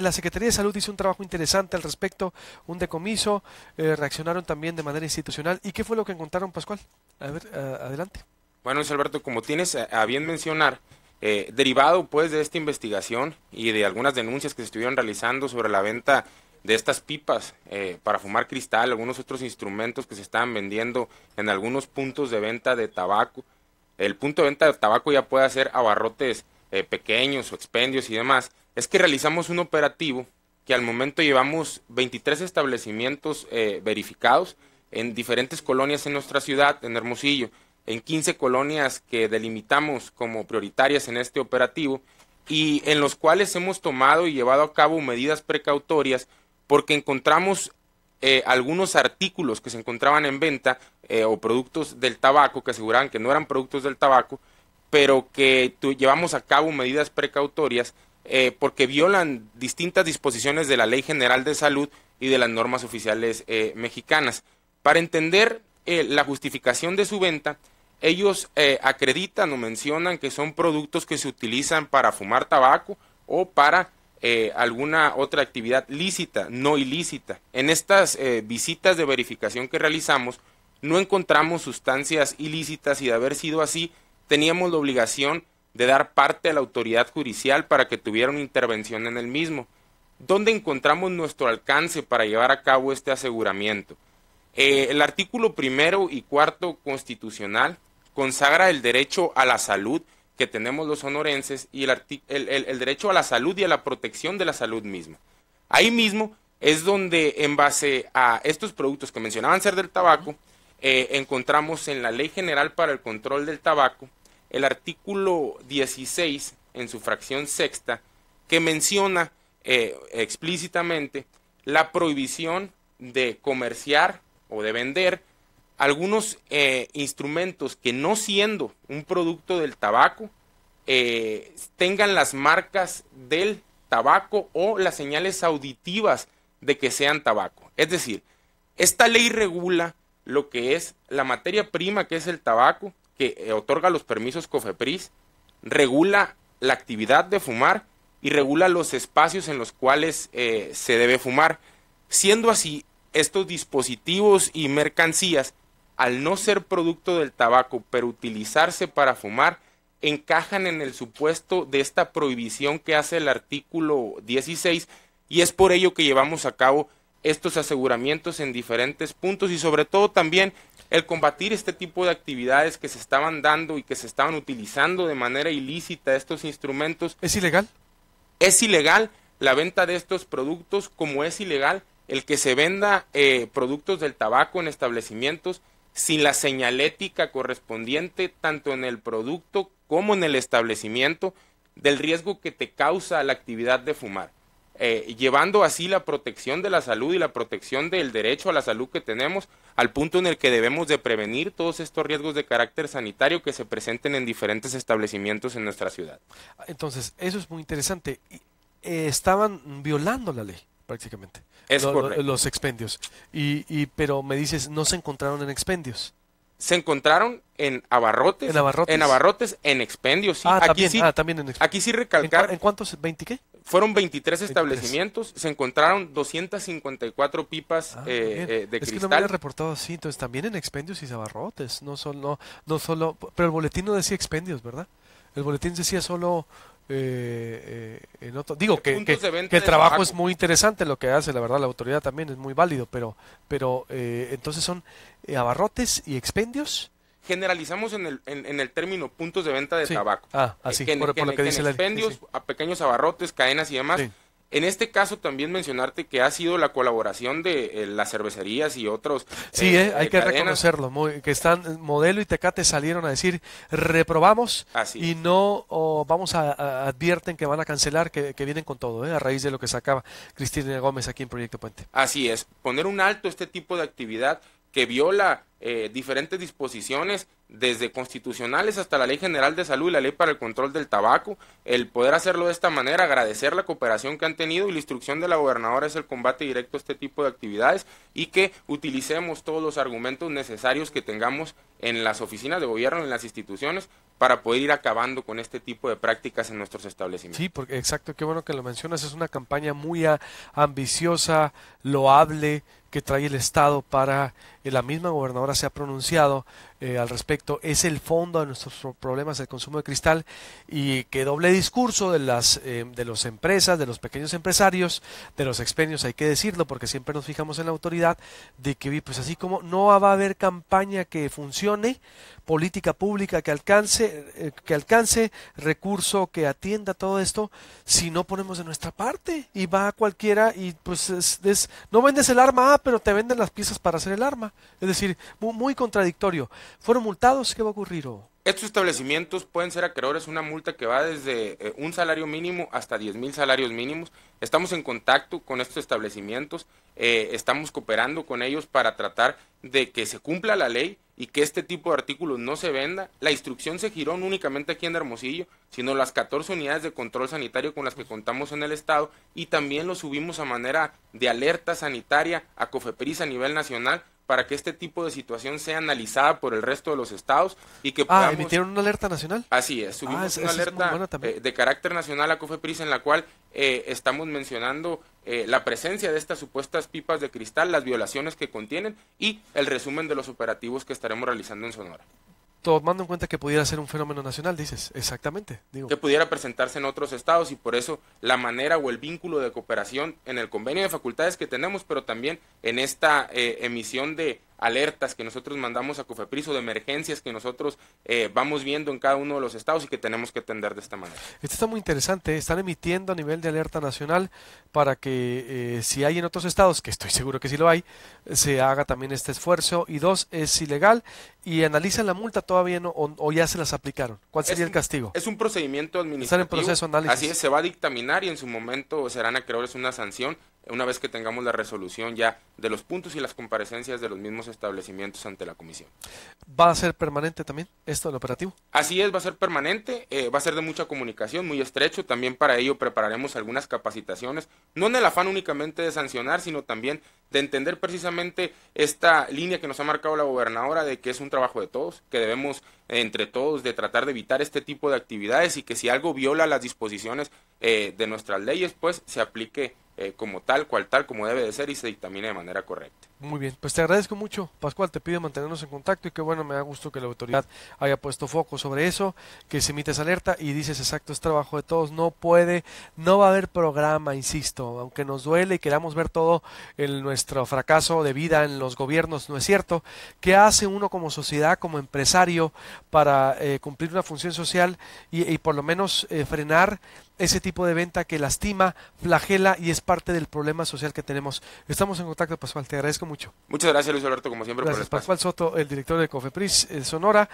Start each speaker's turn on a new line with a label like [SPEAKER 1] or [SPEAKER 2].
[SPEAKER 1] La Secretaría de Salud hizo un trabajo interesante al respecto, un decomiso, eh, reaccionaron también de manera institucional. ¿Y qué fue lo que encontraron, Pascual? A ver, eh, adelante.
[SPEAKER 2] Bueno, Alberto, como tienes eh, a bien mencionar, derivado pues de esta investigación y de algunas denuncias que se estuvieron realizando sobre la venta de estas pipas para fumar cristal, algunos otros instrumentos que se estaban vendiendo en algunos puntos de venta de tabaco. El punto de venta de tabaco ya puede hacer abarrotes pequeños o expendios y demás es que realizamos un operativo que al momento llevamos 23 establecimientos eh, verificados en diferentes colonias en nuestra ciudad, en Hermosillo, en 15 colonias que delimitamos como prioritarias en este operativo y en los cuales hemos tomado y llevado a cabo medidas precautorias porque encontramos eh, algunos artículos que se encontraban en venta eh, o productos del tabaco que aseguraban que no eran productos del tabaco, pero que llevamos a cabo medidas precautorias eh, porque violan distintas disposiciones de la Ley General de Salud y de las normas oficiales eh, mexicanas. Para entender eh, la justificación de su venta, ellos acreditan o mencionan que son productos que se utilizan para fumar tabaco o para alguna otra actividad lícita, no ilícita. En estas visitas de verificación que realizamos, no encontramos sustancias ilícitas y de haber sido así, teníamos la obligación de dar parte a la autoridad judicial para que tuviera una intervención en el mismo. ¿Dónde encontramos nuestro alcance para llevar a cabo este aseguramiento? Eh, el artículo primero y cuarto constitucional consagra el derecho a la salud que tenemos los sonorenses y el, derecho a la salud y a la protección de la salud misma. Ahí mismo es donde en base a estos productos que mencionaban ser del tabaco, eh, encontramos en la Ley General para el Control del Tabaco el artículo 16 en su fracción sexta que menciona eh, explícitamente la prohibición de comerciar o de vender algunos eh, instrumentos que no siendo un producto del tabaco eh, tengan las marcas del tabaco o las señales auditivas de que sean tabaco. Es decir, esta ley regula lo que es la materia prima que es el tabaco, que eh, otorga los permisos COFEPRIS, regula la actividad de fumar y regula los espacios en los cuales eh, se debe fumar. Siendo así, estos dispositivos y mercancías, al no ser producto del tabaco, pero utilizarse para fumar, encajan en el supuesto de esta prohibición que hace el artículo 16 y es por ello que llevamos a cabo estos aseguramientos en diferentes puntos y sobre todo también el combatir este tipo de actividades que se estaban dando y que se estaban utilizando de manera ilícita estos instrumentos. ¿Es ilegal? Es ilegal la venta de estos productos como es ilegal el que se venda eh, productos del tabaco en establecimientos sin la señalética correspondiente tanto en el producto como en el establecimiento del riesgo que te causa la actividad de fumar. Eh, llevando así la protección de la salud y la protección del derecho a la salud que tenemos al punto en el que debemos de prevenir todos estos riesgos de carácter sanitario que se presenten en diferentes establecimientos en nuestra ciudad.
[SPEAKER 1] Entonces, eso es muy interesante. Eh, estaban violando la ley prácticamente. Es Los expendios. Y, y, pero me dices, no se encontraron en expendios
[SPEAKER 2] se encontraron en abarrotes. En abarrotes. En abarrotes, en expendios. Sí. Ah, ah, aquí sí,
[SPEAKER 1] también en expendios. Aquí sí recalcar. ¿En, ¿En, cuántos? ¿20 qué?
[SPEAKER 2] Fueron 23 establecimientos, se encontraron 254 pipas ah, eh, eh, de cristal. Es que no había
[SPEAKER 1] reportado así, entonces también en expendios y abarrotes, no solo, no solo, pero el boletín no decía expendios, ¿verdad? El boletín decía solo eh, eh otro, digo que, que, el trabajo es muy interesante lo que hace la verdad la autoridad también es muy válido pero pero entonces son abarrotes y expendios
[SPEAKER 2] generalizamos en el, en, el término puntos de venta de tabaco. Ah, así, que, por, lo que, dice la... a pequeños abarrotes, cadenas y demás. En este caso también mencionarte que ha sido la colaboración de eh, las cervecerías y otros. Sí, eh, eh, hay que reconocerlo,
[SPEAKER 1] que están Modelo y Tecate salieron a decir reprobamos y no vamos a, advierten que van a cancelar, que, que vienen con todo, a raíz de lo que sacaba Cristina Gómez aquí en Proyecto Puente.
[SPEAKER 2] Así es, poner un alto este tipo de actividad que viola eh, diferentes disposiciones, desde constitucionales hasta la Ley General de Salud y la Ley para el Control del Tabaco. El poder hacerlo de esta manera, agradecer la cooperación que han tenido y la instrucción de la gobernadora es el combate directo a este tipo de actividades y que utilicemos todos los argumentos necesarios que tengamos en las oficinas de gobierno, en las instituciones, para poder ir acabando con este tipo de prácticas en nuestros establecimientos.
[SPEAKER 1] Sí, porque exacto, qué bueno que lo mencionas, es una campaña muy ambiciosa, loable, que trae el Estado para, la misma gobernadora se ha pronunciado eh, al respecto, es el fondo de nuestros problemas del consumo de cristal y que doble discurso de las eh, de las empresas, de los pequeños empresarios, de los expenios, hay que decirlo porque siempre nos fijamos en la autoridad, de que pues así como no va a haber campaña que funcione, política pública que alcance, eh, que alcance recurso que atienda todo esto, si no ponemos de nuestra parte y va cualquiera y pues no vendes el arma pero te venden las piezas para hacer el arma. Es decir, muy, contradictorio. ¿Fueron multados? ¿Qué va a ocurrir? Oh?
[SPEAKER 2] Estos establecimientos pueden ser acreedores una multa que va desde eh, un salario mínimo hasta 10 mil salarios mínimos. Estamos en contacto con estos establecimientos, eh, estamos cooperando con ellos para tratar de que se cumpla la ley y que este tipo de artículos no se venda. La instrucción se giró no únicamente aquí en Hermosillo, sino las 14 unidades de control sanitario con las que contamos en el estado y también lo subimos a manera de alerta sanitaria a COFEPRIS a nivel nacional para que este tipo de situación sea analizada por el resto de los estados y que ah, podamos... Ah, emitieron
[SPEAKER 1] una alerta nacional.
[SPEAKER 2] Así es, ah, subimos una alerta eh, de carácter nacional a COFEPRIS en la cual eh, estamos mencionando eh, la presencia de estas supuestas pipas de cristal, las violaciones que contienen y el resumen de los operativos que estaremos realizando en Sonora
[SPEAKER 1] mando en cuenta que pudiera ser un fenómeno nacional, dices, exactamente.
[SPEAKER 2] Que pudiera presentarse en otros estados y por eso la manera o el vínculo de cooperación en el convenio de facultades que tenemos, pero también en esta eh, emisión de, alertas que nosotros mandamos a Cofepris o de emergencias que nosotros eh, vamos viendo en cada uno de los estados y que tenemos que atender de esta manera.
[SPEAKER 1] Esto está muy interesante. Están emitiendo a nivel de alerta nacional para que eh, si hay en otros estados, que estoy seguro que sí lo hay, se haga también este esfuerzo. Y dos, es ilegal y analizan la multa todavía no, o, ya se las aplicaron. ¿Cuál sería el castigo?
[SPEAKER 2] Es un procedimiento administrativo. en proceso Así es, se va a dictaminar y en su momento serán acreedores una sanción una vez que tengamos la resolución ya de los puntos y las comparecencias de los mismos establecimientos ante la comisión.
[SPEAKER 1] ¿Va a ser permanente también esto del operativo?
[SPEAKER 2] Así es, va a ser permanente, eh, va a ser de mucha comunicación, muy estrecho. También para ello prepararemos algunas capacitaciones, no en el afán únicamente de sancionar, sino también de entender precisamente esta línea que nos ha marcado la gobernadora de que es un trabajo de todos, que debemos eh, entre todos de tratar de evitar este tipo de actividades y que si algo viola las disposiciones eh, de nuestras leyes, pues se aplique eh, como tal, cual tal, como debe de ser y se dictamine de manera correcta.
[SPEAKER 1] Muy bien, pues te agradezco mucho, Pascual, te pido mantenernos en contacto y que bueno, me da gusto que la autoridad haya puesto foco sobre eso, que se emite esa alerta y dices exacto, es trabajo de todos, no puede, no va a haber programa, insisto, aunque nos duele y queramos ver todo el, nuestro fracaso de vida en los gobiernos, no es cierto, ¿qué hace uno como sociedad, como empresario para eh, cumplir una función social y, por lo menos eh, frenar ese tipo de venta que lastima, flagela y es parte del problema social que tenemos. Estamos en contacto, Pascual, te agradezco mucho.
[SPEAKER 2] Muchas gracias, Luis Alberto, como siempre, gracias, por
[SPEAKER 1] Pascual Soto, el director de Cofepris, eh, Sonora.